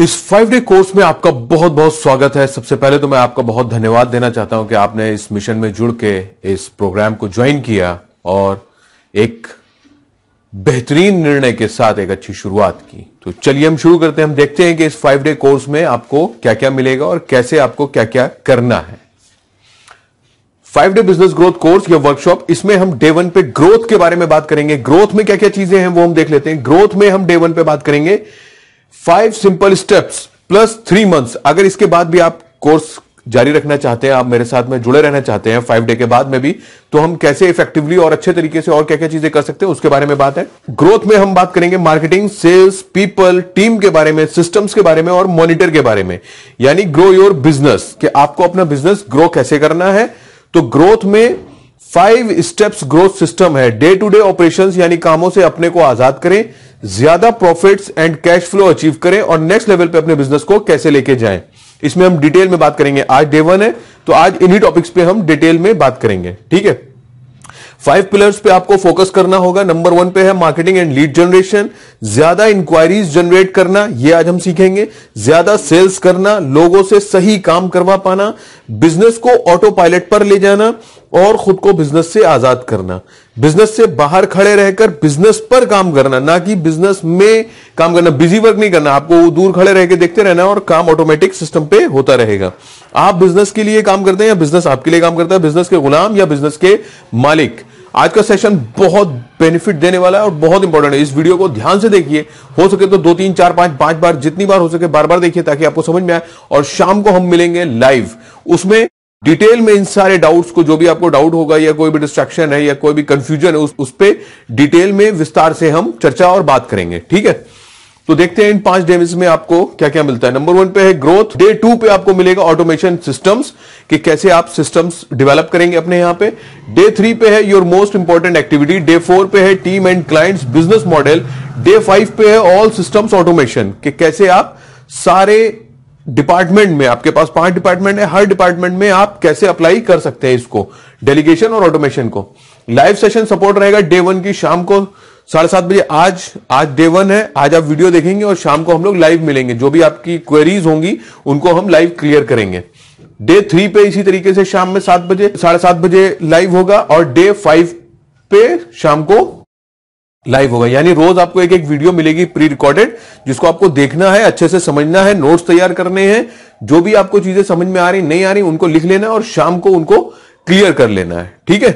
इस five day course में आपका बहुत बहुत स्वागत है सबसे पहले तो मैं आपका बहुत धन्यवाद देना चाहता हूं कि आपने इस मिशन में जुड़ के इस प्रोग्राम को ज्वाइन किया और एक बेहतरीन निर्णय के साथ एक अच्छी शुरुआत की तो चलिए हम शुरू करते हैं हम देखते हैं कि इस फाइव डे कोर्स में आपको क्या क्या मिलेगा और कैसे आपको क्या क्या करना है five day business growth course या वर्कशॉप इसमें हम डे वन पे ग्रोथ के बारे में बात करेंगे ग्रोथ में क्या क्या चीजें हैं वो हम देख लेते हैं ग्रोथ में हम डे वन पे बात करेंगे five simple steps plus three months अगर इसके बाद भी आप कोर्स जारी रखना चाहते हैं आप मेरे साथ में जुड़े रहना चाहते हैं फाइव डे के बाद में भी तो हम कैसे इफेक्टिवली और अच्छे तरीके से और क्या क्या चीजें कर सकते हैं उसके बारे में बात है ग्रोथ में हम बात करेंगे मार्केटिंग सेल्स पीपल टीम के बारे में सिस्टम्स के बारे में और मॉनिटर के बारे में यानी ग्रो योर बिजनेस कि आपको अपना बिजनेस ग्रो कैसे करना है तो ग्रोथ में फाइव स्टेप्स ग्रोथ सिस्टम है डे टू डे ऑपरेशन यानी कामों से अपने को आजाद करें ज्यादा profits and cash flow achieve करें और नेक्स्ट लेवल पे अपने बिजनेस को कैसे लेके जाएं इसमें हम डिटेल में बात करेंगे आज डे वन है तो आज इन्हीं टॉपिक्स पे हम डिटेल में बात करेंगे ठीक है फाइव पिलर्स पे आपको फोकस करना होगा नंबर वन पे है मार्केटिंग एंड लीड जनरेशन ज्यादा इंक्वायरीज जनरेट करना ये आज हम सीखेंगे ज्यादा सेल्स करना लोगों से सही काम करवा पाना बिजनेस को ऑटो पायलट पर ले जाना और खुद को बिजनेस से आजाद करना बिजनेस से बाहर खड़े रहकर बिजनेस पर काम करना ना कि बिजनेस में काम करना बिजी वर्क नहीं करना आपको दूर खड़े रहकर देखते रहना और काम ऑटोमेटिक सिस्टम पे होता रहेगा आप बिजनेस के लिए काम करते हैं या बिजनेस आपके लिए काम करता है बिजनेस के गुलाम या बिजनेस के मालिक आज का सेशन बहुत बेनिफिट देने वाला है और बहुत इंपॉर्टेंट है इस वीडियो को ध्यान से देखिए हो सके तो दो तीन चार पांच पांच बार जितनी बार हो सके बार बार देखिए ताकि आपको समझ में आए और शाम को हम मिलेंगे लाइव उसमें डिटेल में इन सारे डाउट्स को जो भी आपको डाउट होगा या कोई भी डिस्ट्रक्शन है या कोई भी कंफ्यूजन है उस, उस पर डिटेल में विस्तार से हम चर्चा और बात करेंगे ठीक है तो देखते हैं इन पांच डेमेज में आपको क्या क्या मिलता है नंबर वन पे है ग्रोथ डे टू पे आपको मिलेगा ऑटोमेशन सिस्टम्स कि कैसे आप सिस्टम्स डेवलप करेंगे अपने यहां पे डे थ्री पे है your most important activity day four पे है team and clients business model day five पे है ऑल सिस्टम्स ऑटोमेशन कि कैसे आप सारे डिपार्टमेंट में आपके पास पांच डिपार्टमेंट है हर डिपार्टमेंट में आप कैसे अप्लाई कर सकते हैं इसको डेलीगेशन और ऑटोमेशन को लाइव सेशन सपोर्ट रहेगा डे वन की शाम को साढ़े सात बजे आज आज डे वन है आज आप वीडियो देखेंगे और शाम को हम लोग लाइव मिलेंगे जो भी आपकी क्वेरीज होंगी उनको हम लाइव क्लियर करेंगे डे थ्री पे इसी तरीके से शाम में सात बजे साढ़े सात बजे लाइव होगा और डे फाइव पे शाम को लाइव होगा यानी रोज आपको एक एक वीडियो मिलेगी प्री रिकॉर्डेड जिसको आपको देखना है अच्छे से समझना है नोट्स तैयार करने हैं जो भी आपको चीजें समझ में आ रही नहीं आ रही उनको लिख लेना और शाम को उनको क्लियर कर लेना है ठीक है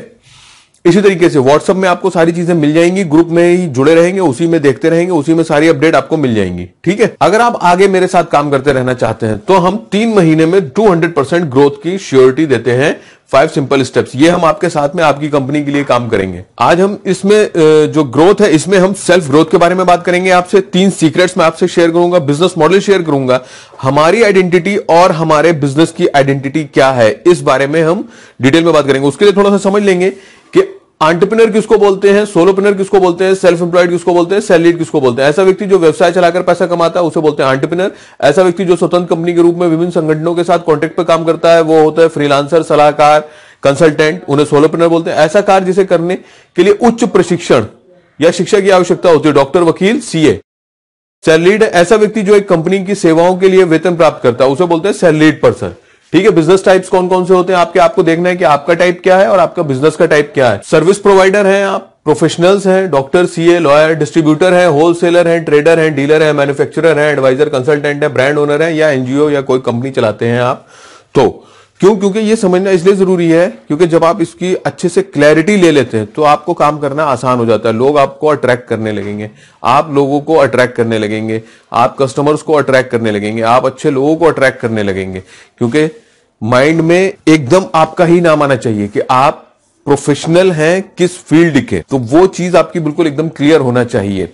इसी तरीके से व्हाट्सअप में आपको सारी चीजें मिल जाएंगी ग्रुप में ही जुड़े रहेंगे उसी में देखते रहेंगे उसी में सारी अपडेट आपको मिल जाएंगी ठीक है अगर आप आगे मेरे साथ काम करते रहना चाहते हैं तो हम तीन महीने में 200 परसेंट ग्रोथ की श्योरिटी देते हैं फाइव सिंपल स्टेप्स ये हम आपके साथ में आपकी कंपनी के लिए काम करेंगे आज हम इसमें जो ग्रोथ है इसमें हम सेल्फ ग्रोथ के बारे में बात करेंगे आपसे तीन सीक्रेट्स मैं आपसे शेयर करूंगा बिजनेस मॉडल शेयर करूंगा हमारी आइडेंटिटी और हमारे बिजनेस की आइडेंटिटी क्या है इस बारे में हम डिटेल में बात करेंगे उसके लिए थोड़ा सा समझ लेंगे कि आंटरप्रिनर किसको बोलते हैं सोलोप्रिनर किसको बोलते हैं सेल्फ एम्प्लॉयड किसको बोलते हैं सैलरीड किसको बोलते हैं ऐसा व्यक्ति जो व्यवसाय चलाकर पैसा कमाता है उसे बोलते हैं आंटरप्रिनर ऐसा व्यक्ति जो स्वतंत्र कंपनी के रूप में विभिन्न संगठनों के साथ कॉन्ट्रैक्ट पर काम करता है वो होता है फ्रीलांसर सलाहकार कंसल्टेंट उन्हें सोलोप्रिनर बोलते हैं ऐसा कार्य जिसे करने के लिए उच्च प्रशिक्षण या शिक्षा की आवश्यकता होती है डॉक्टर वकील सीए सैलरीड ऐसा व्यक्ति जो एक कंपनी की सेवाओं के लिए वेतन प्राप्त करता है उसे बोलते हैं सैलरीड पर्सन ठीक है बिजनेस टाइप्स कौन कौन से होते हैं आपके आपको देखना है कि आपका टाइप क्या है और आपका बिजनेस का टाइप क्या है सर्विस प्रोवाइडर है आप प्रोफेशनल्स हैं डॉक्टर सीए लॉयर डिस्ट्रीब्यूटर है होलसेलर हैं ट्रेडर हैं डीलर है मैन्युफैक्चरर है एडवाइजर कंसल्टेंट है ब्रांड ओनर है या एनजीओ या कोई कंपनी चलाते हैं आप तो क्यों क्योंकि ये समझना इसलिए जरूरी है क्योंकि जब आप इसकी अच्छे से क्लैरिटी ले लेते हैं तो आपको काम करना आसान हो जाता है लोग आपको अट्रैक्ट करने लगेंगे आप लोगों को अट्रैक्ट करने लगेंगे आप कस्टमर्स को अट्रैक्ट करने लगेंगे आप अच्छे लोगों को अट्रैक्ट करने लगेंगे क्योंकि माइंड में एकदम आपका ही नाम आना चाहिए कि आप प्रोफेशनल हैं किस फील्ड के तो वो चीज आपकी बिल्कुल एकदम क्लियर होना चाहिए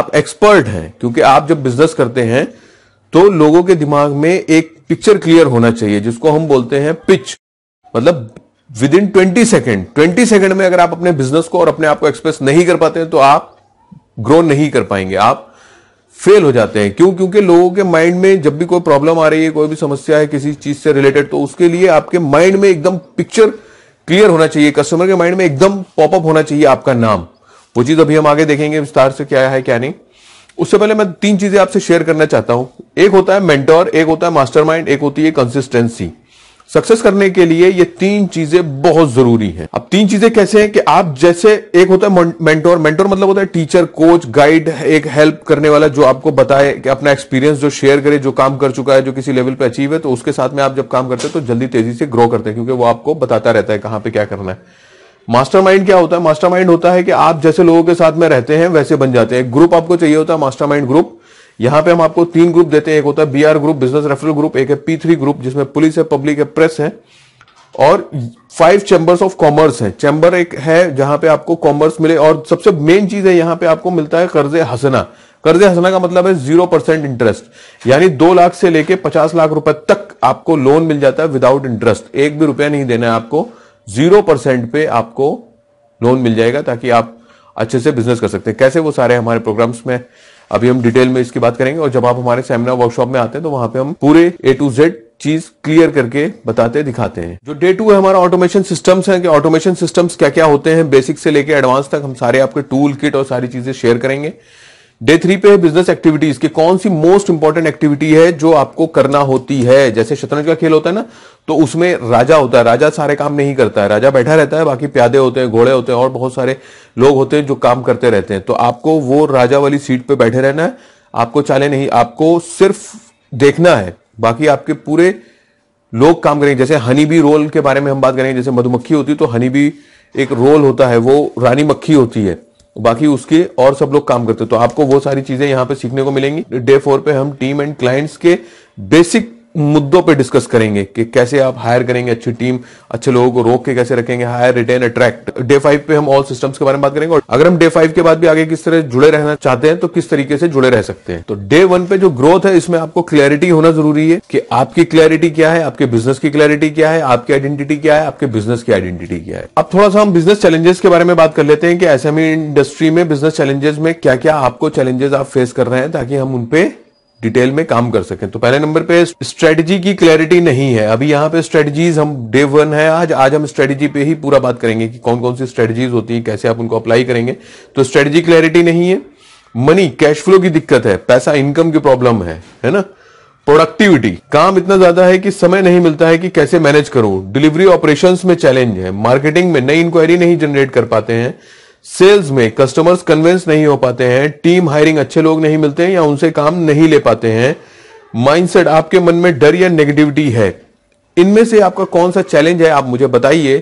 आप एक्सपर्ट हैं क्योंकि आप जब बिजनेस करते हैं तो लोगों के दिमाग में एक पिक्चर क्लियर होना चाहिए जिसको हम बोलते हैं पिच मतलब within twenty second twenty second में अगर आप अपने बिजनेस को और अपने आप को एक्सप्रेस नहीं कर पाते हैं तो आप ग्रो नहीं कर पाएंगे आप फेल हो जाते हैं क्यों क्योंकि लोगों के माइंड में जब भी कोई प्रॉब्लम आ रही है कोई भी समस्या है किसी चीज से रिलेटेड तो उसके लिए आपके माइंड में एकदम पिक्चर क्लियर होना चाहिए कस्टमर के माइंड में एकदम पॉपअप होना चाहिए आपका नाम वो चीज अभी हम आगे देखेंगे विस्तार से क्या है क्या नहीं उससे पहले मैं तीन चीजें आपसे शेयर करना चाहता हूं एक होता है मेंटोर एक होता है मास्टरमाइंड एक होती है कंसिस्टेंसी सक्सेस करने के लिए ये तीन चीजें बहुत जरूरी हैं अब तीन चीजें कैसे हैं कि आप जैसे एक होता है मेंटोर मेंटोर मतलब होता है टीचर कोच गाइड एक हेल्प करने वाला जो आपको बताए कि अपना एक्सपीरियंस जो शेयर करे जो काम कर चुका है जो किसी लेवल पे अचीव है तो उसके साथ में आप जब काम करते हैं तो जल्दी तेजी से ग्रो करते हैं क्योंकि वो आपको बताता रहता है कहां पे क्या करना है मास्टरमाइंड क्या होता है मास्टरमाइंड होता है कि आप जैसे लोगों के साथ में रहते हैं वैसे बन जाते हैं ग्रुप आपको चाहिए होता है मास्टरमाइंड ग्रुप यहां पे हम आपको तीन ग्रुप देते हैं एक होता है B group business referral group एक है पी ग्रुप जिसमें पुलिस है पब्लिक है प्रेस है और फाइव चैम्बर्स ऑफ कॉमर्स है चैम्बर एक है जहां पे आपको कॉमर्स मिले और सबसे मेन चीज है यहां पे आपको मिलता है कर्ज हसना कर्ज हसना का मतलब है जीरो परसेंट इंटरेस्ट यानी दो लाख से लेके पचास लाख रुपए तक आपको लोन मिल जाता है विदाउट इंटरेस्ट एक भी रुपया नहीं देना है आपको जीरो परसेंट पे आपको लोन मिल जाएगा ताकि आप अच्छे से बिजनेस कर सकते हैं कैसे वो सारे हमारे प्रोग्राम्स में अभी हम डिटेल में इसकी बात करेंगे और जब आप हमारे सेमिनार वर्कशॉप में आते हैं तो वहां पे हम पूरे ए टू जेड चीज क्लियर करके बताते दिखाते हैं जो डे टू है हमारा ऑटोमेशन सिस्टम्स हैं कि ऑटोमेशन सिस्टम्स क्या क्या होते हैं बेसिक से लेके एडवांस तक हम सारे आपके टूल किट और सारी चीजें शेयर करेंगे डे थ्री पे बिजनेस एक्टिविटीज की कौन सी मोस्ट इंपॉर्टेंट एक्टिविटी है जो आपको करना होती है जैसे शतरंज का खेल होता है ना तो उसमें राजा होता है राजा सारे काम नहीं करता है राजा बैठा रहता है बाकी प्यादे होते हैं घोड़े होते हैं और बहुत सारे लोग होते हैं जो काम करते रहते हैं तो आपको वो राजा वाली सीट पे बैठे रहना है आपको चाले नहीं आपको सिर्फ देखना है बाकी आपके पूरे लोग काम करेंगे जैसे हनी बी रोल के बारे में हम बात करेंगे जैसे मधुमक्खी होती है तो हनी बी एक रोल होता है वो रानी मक्खी होती है बाकी उसके और सब लोग काम करते हैं तो आपको वो सारी चीजें यहाँ पे सीखने को मिलेंगी डे फोर पे हम टीम एंड क्लाइंट्स के बेसिक मुद्दों पे डिस्कस करेंगे कि कैसे आप हायर करेंगे अच्छी टीम अच्छे लोगों को रोक के कैसे रखेंगे hire retain attract day five पे हम ऑल सिस्टम्स के बारे में बात करेंगे और अगर हम डे फाइव के बाद भी आगे किस तरह जुड़े रहना चाहते हैं तो किस तरीके से जुड़े रह सकते हैं तो डे वन पे जो ग्रोथ है इसमें आपको क्लैरिटी होना जरूरी है कि आपकी क्लैरिटी क्या है आपके बिजनेस की क्लैरिटी क्या है आपकी आइडेंटिटी क्या है आपके बिजनेस की आइडेंटिटी क्या है अब थोड़ा सा हम बिजनेस चैलेंजेस के बारे में बात कर लेते हैं कि एस इंडस्ट्री में बिजनेस चैलेंजेस में क्या क्या आपको चैलेंजेस आप फेस कर रहे हैं ताकि हम उनपे डिटेल में काम कर सकें तो पहले नंबर पे स्ट्रेटजी की क्लैरिटी नहीं है अभी यहाँ पे स्ट्रेटजीज हम डे वन है आज आज हम स्ट्रेटजी पे ही पूरा बात करेंगे कि कौन कौन सी स्ट्रेटजीज होती है कैसे आप उनको अप्लाई करेंगे तो स्ट्रेटजी क्लैरिटी नहीं है मनी कैश फ्लो की दिक्कत है पैसा इनकम की प्रॉब्लम है है ना प्रोडक्टिविटी काम इतना ज्यादा है कि समय नहीं मिलता है कि कैसे मैनेज करूं डिलीवरी ऑपरेशंस में चैलेंज है मार्केटिंग में नई इंक्वायरी नहीं जनरेट कर पाते हैं सेल्स में कस्टमर्स कन्विंस नहीं हो पाते हैं टीम हायरिंग अच्छे लोग नहीं मिलते हैं या उनसे काम नहीं ले पाते हैं माइंडसेट आपके मन में डर या नेगेटिविटी है इनमें से आपका कौन सा चैलेंज है आप मुझे बताइए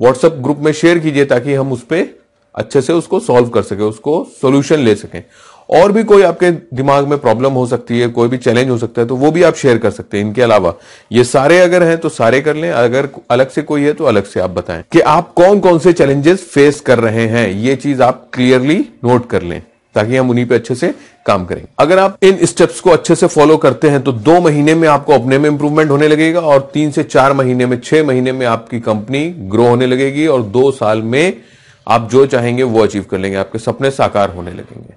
व्हाट्सएप ग्रुप में शेयर कीजिए ताकि हम उस पर अच्छे से उसको सॉल्व कर सके उसको सोल्यूशन ले सकें और भी कोई आपके दिमाग में प्रॉब्लम हो सकती है कोई भी चैलेंज हो सकता है तो वो भी आप शेयर कर सकते हैं इनके अलावा ये सारे अगर हैं तो सारे कर लें अगर अलग से कोई है तो अलग से आप बताएं कि आप कौन कौन से चैलेंजेस फेस कर रहे हैं ये चीज आप क्लियरली नोट कर लें ताकि हम उन्हीं पे अच्छे से काम करें अगर आप इन स्टेप्स को अच्छे से फॉलो करते हैं तो दो महीने में आपको अपने में इंप्रूवमेंट होने लगेगा और तीन से चार महीने में छह महीने में आपकी कंपनी ग्रो होने लगेगी और दो साल में आप जो चाहेंगे वो अचीव कर लेंगे आपके सपने साकार होने लगेंगे